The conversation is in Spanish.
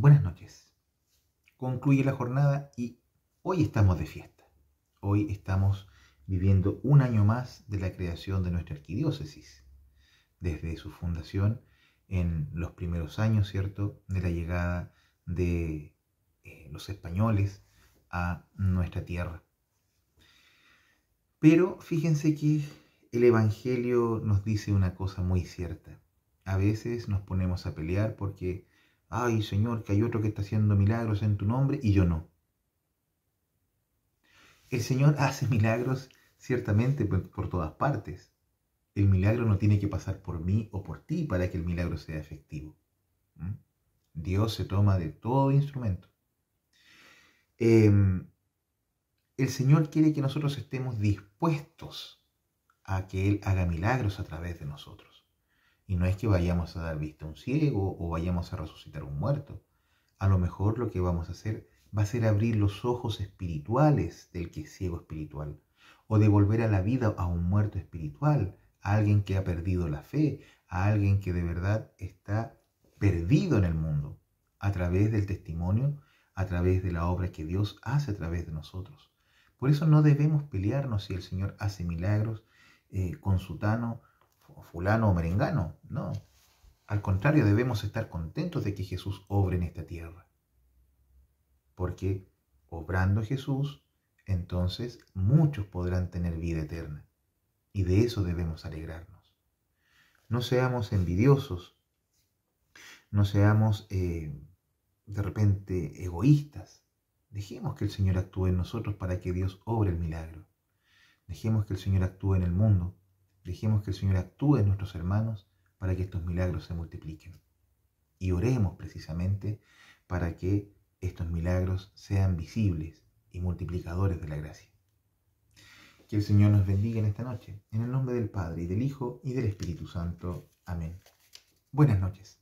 Buenas noches. Concluye la jornada y hoy estamos de fiesta. Hoy estamos viviendo un año más de la creación de nuestra arquidiócesis. Desde su fundación en los primeros años, ¿cierto?, de la llegada de eh, los españoles a nuestra tierra. Pero fíjense que el Evangelio nos dice una cosa muy cierta. A veces nos ponemos a pelear porque ay Señor, que hay otro que está haciendo milagros en tu nombre y yo no. El Señor hace milagros ciertamente pues, por todas partes. El milagro no tiene que pasar por mí o por ti para que el milagro sea efectivo. Dios se toma de todo instrumento. Em, el Señor quiere que nosotros estemos dispuestos a que Él haga milagros a través de nosotros. Y no es que vayamos a dar vista a un ciego o vayamos a resucitar a un muerto. A lo mejor lo que vamos a hacer va a ser abrir los ojos espirituales del que es ciego espiritual, o devolver a la vida a un muerto espiritual, a alguien que ha perdido la fe, a alguien que de verdad está perdido en el mundo, a través del testimonio, a través de la obra que Dios hace a través de nosotros. Por eso no debemos pelearnos si el Señor hace milagros eh, con su Tano, fulano o merengano, no. Al contrario, debemos estar contentos de que Jesús obre en esta tierra. Porque obrando Jesús, entonces muchos podrán tener vida eterna. Y de eso debemos alegrarnos. No seamos envidiosos, no seamos eh, de repente egoístas. Dejemos que el Señor actúe en nosotros para que Dios obre el milagro. Dejemos que el Señor actúe en el mundo Dijimos que el Señor actúe en nuestros hermanos para que estos milagros se multipliquen. Y oremos precisamente para que estos milagros sean visibles y multiplicadores de la gracia. Que el Señor nos bendiga en esta noche, en el nombre del Padre y del Hijo y del Espíritu Santo. Amén. Buenas noches.